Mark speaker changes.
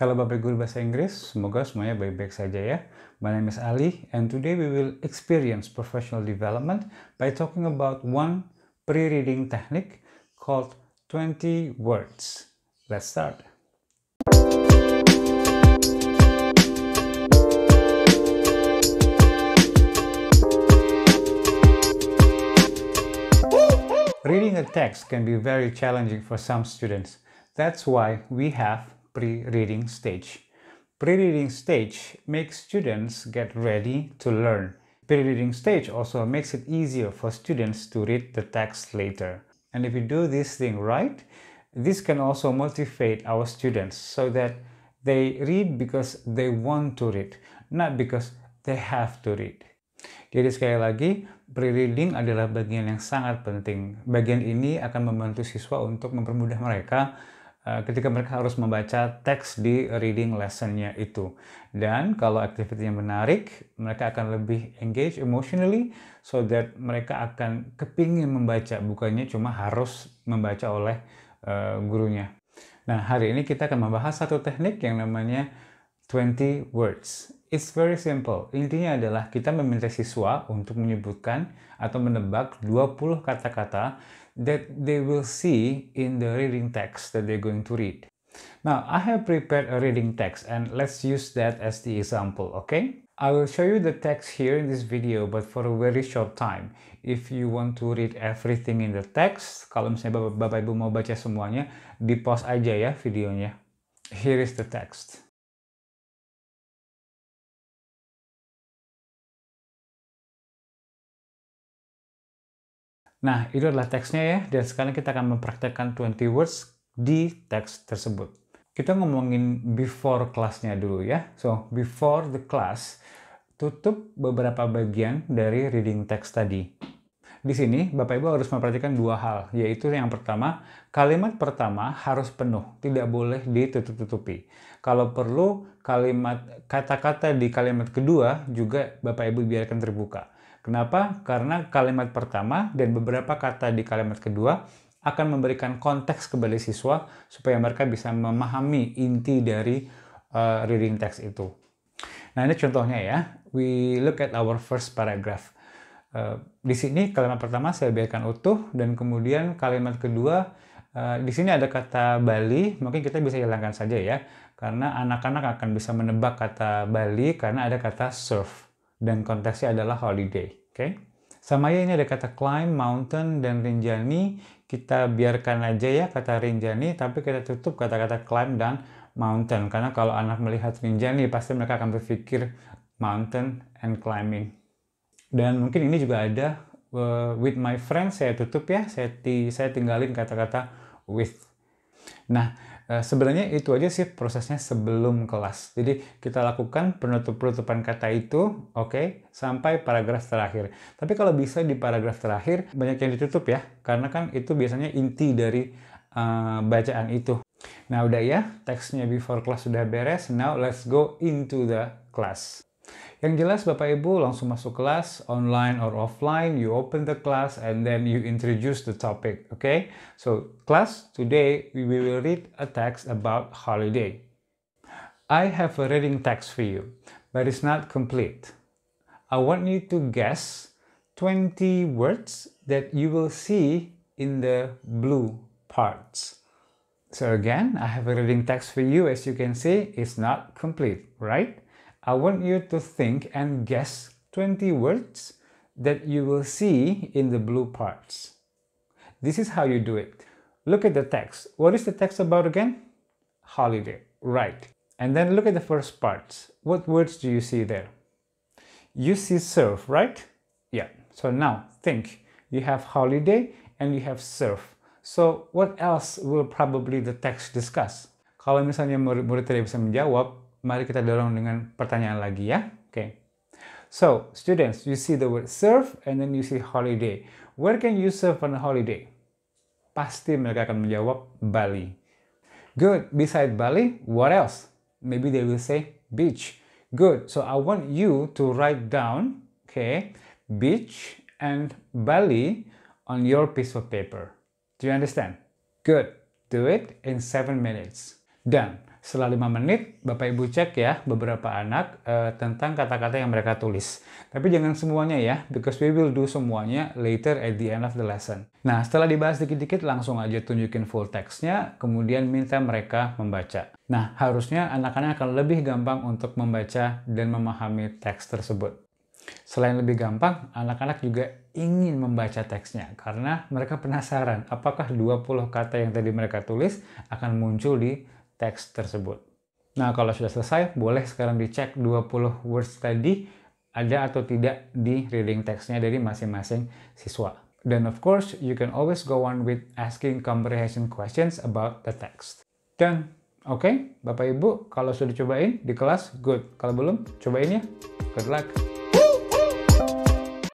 Speaker 1: Hello Bapak Guru Bahasa Inggris, semoga semuanya baik-baik saja ya. My name is Ali and today we will experience professional development by talking about one pre-reading technique called 20 words. Let's start. Reading a text can be very challenging for some students. That's why we have pre-reading stage. Pre-reading stage makes students get ready to learn. Pre-reading stage also makes it easier for students to read the text later. And if you do this thing right, this can also motivate our students so that they read because they want to read, not because they have to read. Jadi sekali lagi, pre-reading adalah bagian yang sangat penting. Bagian ini akan membantu siswa untuk mempermudah mereka Eh, ketika mereka harus membaca teks di reading lessonnya itu. Dan kalau aktivitasnya menarik, mereka akan lebih engage emotionally so that mereka akan kepingin membaca, bukannya cuma harus membaca oleh uh, gurunya. Nah, hari ini kita akan membahas satu teknik yang namanya 20 words. It's very simple. Intinya adalah kita meminta siswa untuk menyebutkan atau menebak 20 kata-kata that they will see in the reading text that they're going to read. Now, I have prepared a reading text and let's use that as the example, okay? I will show you the text here in this video, but for a very short time. If you want to read everything in the text, kalau misalnya Bapak-Ibu mau baca semuanya, di pause aja ya videonya. Here is the text. Nah, itu adalah teksnya ya, dan sekarang kita akan mempraktekkan 20 words di teks tersebut. Kita ngomongin before kelasnya dulu ya. So, before the class, tutup beberapa bagian dari reading text tadi. Di sini, Bapak-Ibu harus memperhatikan dua hal, yaitu yang pertama, kalimat pertama harus penuh, tidak boleh ditutup-tutupi. Kalau perlu, kalimat kata-kata di kalimat kedua juga Bapak-Ibu biarkan terbuka Kenapa? Karena kalimat pertama dan beberapa kata di kalimat kedua akan memberikan konteks kepada siswa supaya mereka bisa memahami inti dari uh, reading text itu. Nah, ini contohnya ya. We look at our first paragraph. Uh, di sini kalimat pertama saya biarkan utuh dan kemudian kalimat kedua uh, di sini ada kata Bali, mungkin kita bisa hilangkan saja ya karena anak-anak akan bisa menebak kata Bali karena ada kata surf dan konteksnya adalah holiday. Oke. Okay? Sama ya ini ada kata climb, mountain, dan Rinjani. Kita biarkan aja ya kata Rinjani, tapi kita tutup kata-kata climb dan mountain. Karena kalau anak melihat Rinjani, pasti mereka akan berpikir mountain and climbing. Dan mungkin ini juga ada uh, with my friends, saya tutup ya, saya, ti saya tinggalin kata-kata with. Nah, Eh, sebenarnya itu aja sih prosesnya sebelum kelas. Jadi kita lakukan penutup-penutupan kata itu, oke, okay, sampai paragraf terakhir. Tapi kalau bisa di paragraf terakhir banyak yang ditutup ya, karena kan itu biasanya inti dari uh, bacaan itu. Nah udah ya, teksnya before class sudah beres. Now let's go into the class. Yang jelas Bapak Ibu langsung masuk kelas online or offline, you open the class and then you introduce the topic, okay? So class, today we will read a text about holiday. I have a reading text for you, but it's not complete. I want you to guess 20 words that you will see in the blue parts. So again, I have a reading text for you. As you can see, it's not complete, right? I want you to think and guess 20 words that you will see in the blue parts. This is how you do it. Look at the text. What is the text about again? Holiday, right. And then look at the first parts. What words do you see there? You see surf, right? Yeah, so now think. You have holiday and you have surf. So what else will probably the text discuss? Kalau misalnya murid-murid tidak bisa menjawab, mari kita dorong dengan pertanyaan lagi ya. Oke. Okay. So, students, you see the word surf and then you see holiday. Where can you surf on a holiday? Pasti mereka akan menjawab Bali. Good. Beside Bali, what else? Maybe they will say beach. Good. So I want you to write down, okay, beach and Bali on your piece of paper. Do you understand? Good. Do it in seven minutes. Done setelah lima menit Bapak Ibu cek ya beberapa anak uh, tentang kata-kata yang mereka tulis. Tapi jangan semuanya ya, because we will do semuanya later at the end of the lesson. Nah, setelah dibahas dikit-dikit langsung aja tunjukin full teksnya, kemudian minta mereka membaca. Nah, harusnya anak-anak akan lebih gampang untuk membaca dan memahami teks tersebut. Selain lebih gampang, anak-anak juga ingin membaca teksnya karena mereka penasaran apakah 20 kata yang tadi mereka tulis akan muncul di teks tersebut. Nah, kalau sudah selesai, boleh sekarang dicek 20 words tadi ada atau tidak di reading teksnya dari masing-masing siswa. Then of course, you can always go on with asking comprehension questions about the text. Dan, oke, okay, Bapak Ibu, kalau sudah cobain di kelas, good. Kalau belum, cobain ya. Good luck.